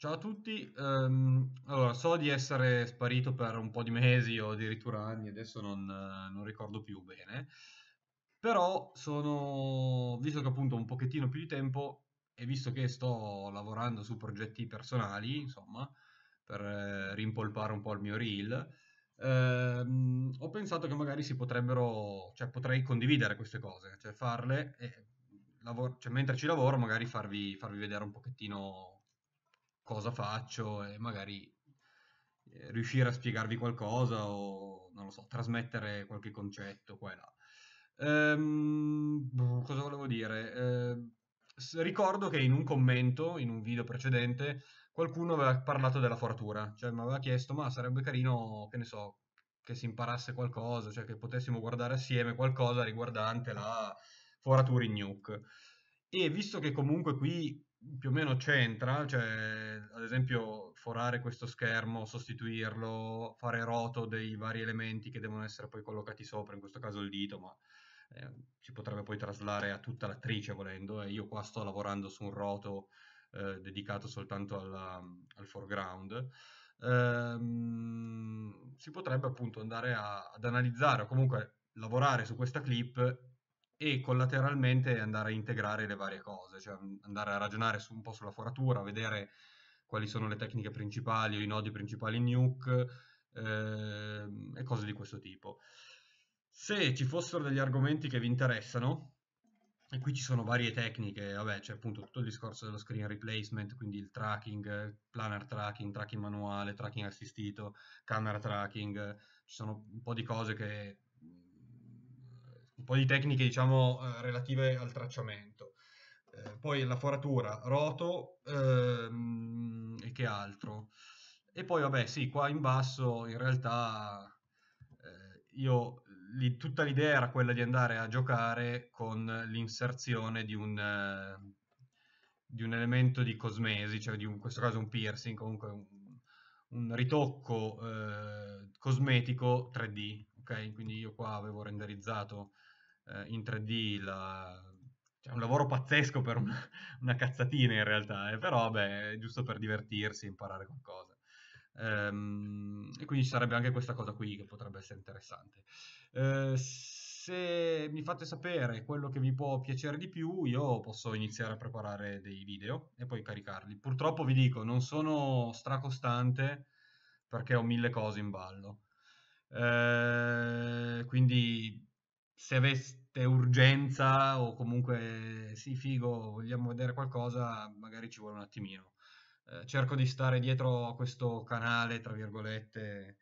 Ciao a tutti, um, allora, so di essere sparito per un po' di mesi o addirittura anni, adesso non, eh, non ricordo più bene, però sono, visto che appunto ho un pochettino più di tempo e visto che sto lavorando su progetti personali, insomma, per eh, rimpolpare un po' il mio reel, ehm, ho pensato che magari si potrebbero, cioè potrei condividere queste cose, cioè farle e cioè, mentre ci lavoro magari farvi, farvi vedere un pochettino cosa faccio e magari eh, riuscire a spiegarvi qualcosa o, non lo so, trasmettere qualche concetto qua e là. Ehm, boh, cosa volevo dire? Ehm, ricordo che in un commento, in un video precedente, qualcuno aveva parlato della foratura, cioè mi aveva chiesto, ma sarebbe carino, che ne so, che si imparasse qualcosa, cioè che potessimo guardare assieme qualcosa riguardante la foratura in nuke. E visto che comunque qui più o meno c'entra, cioè ad esempio forare questo schermo, sostituirlo, fare roto dei vari elementi che devono essere poi collocati sopra, in questo caso il dito, ma eh, si potrebbe poi traslare a tutta l'attrice volendo e eh. io qua sto lavorando su un roto eh, dedicato soltanto alla, al foreground. Ehm, si potrebbe appunto andare a, ad analizzare o comunque lavorare su questa clip e collateralmente andare a integrare le varie cose, cioè mhmm, andare a ragionare su, un po' sulla foratura, vedere quali sono le tecniche principali o i nodi principali in Nuke eh, e cose di questo tipo. Se ci fossero degli argomenti che vi interessano, e qui ci sono varie tecniche, vabbè, c'è appunto tutto il discorso dello screen replacement, quindi il tracking, planner tracking, tracking manuale, tracking assistito, camera tracking, ci sono un po' di cose che mhmm, po' di tecniche diciamo eh, relative al tracciamento. Eh, poi la foratura, roto ehm, e che altro. E poi vabbè sì, qua in basso in realtà eh, io li, tutta l'idea era quella di andare a giocare con l'inserzione di un, eh, di un elemento di cosmesi, cioè un, in questo caso un piercing, comunque un, un ritocco eh, cosmetico 3D. Ok, Quindi io qua avevo renderizzato eh, in 3D la... Cioè, un lavoro pazzesco per una, una cazzatina in realtà, eh, però vabbè, è giusto per divertirsi, imparare qualcosa. Ehm, e quindi ci sarebbe anche questa cosa qui che potrebbe essere interessante. Eh, se mi fate sapere quello che vi può piacere di più, io posso iniziare a preparare dei video e poi caricarli. Purtroppo vi dico, non sono stracostante perché ho mille cose in ballo. Eh, quindi se aveste urgenza o comunque sì figo vogliamo vedere qualcosa magari ci vuole un attimino eh, cerco di stare dietro a questo canale tra virgolette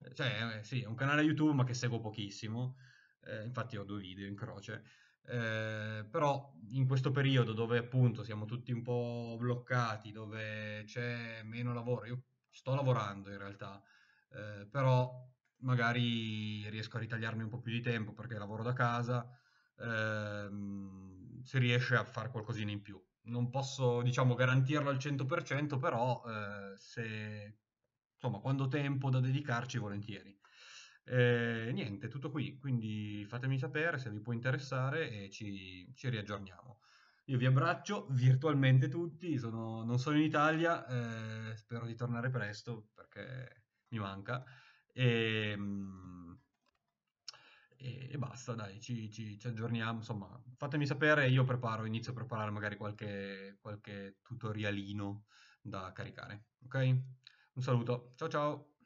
eh, cioè eh, sì è un canale youtube ma che seguo pochissimo eh, infatti ho due video in croce eh, però in questo periodo dove appunto siamo tutti un po' bloccati dove c'è meno lavoro io sto lavorando in realtà eh, però magari riesco a ritagliarmi un po' più di tempo perché lavoro da casa, ehm, si riesce a fare qualcosina in più. Non posso, diciamo, garantirlo al 100%, però eh, se, insomma, quando ho tempo da dedicarci, volentieri. Eh, niente, tutto qui, quindi fatemi sapere se vi può interessare e ci, ci riaggiorniamo. Io vi abbraccio virtualmente tutti, sono, non sono in Italia, eh, spero di tornare presto perché mi manca. E, ehm, e, e basta, dai, ci, ci, ci, aggiorniamo. Insomma, fatemi sapere, io preparo, inizio a preparare magari qualche, qualche tutorialino da caricare. Ok? Un saluto, ciao ciao!